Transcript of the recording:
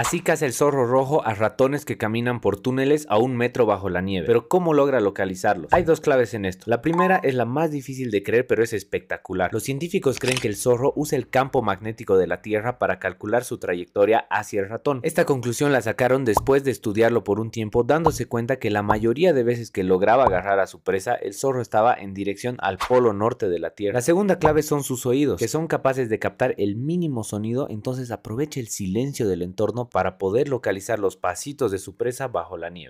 Así caza el zorro rojo a ratones que caminan por túneles a un metro bajo la nieve. Pero ¿cómo logra localizarlos? Hay dos claves en esto. La primera es la más difícil de creer pero es espectacular. Los científicos creen que el zorro usa el campo magnético de la Tierra para calcular su trayectoria hacia el ratón. Esta conclusión la sacaron después de estudiarlo por un tiempo dándose cuenta que la mayoría de veces que lograba agarrar a su presa el zorro estaba en dirección al polo norte de la Tierra. La segunda clave son sus oídos que son capaces de captar el mínimo sonido entonces aprovecha el silencio del entorno para poder localizar los pasitos de su presa bajo la nieve.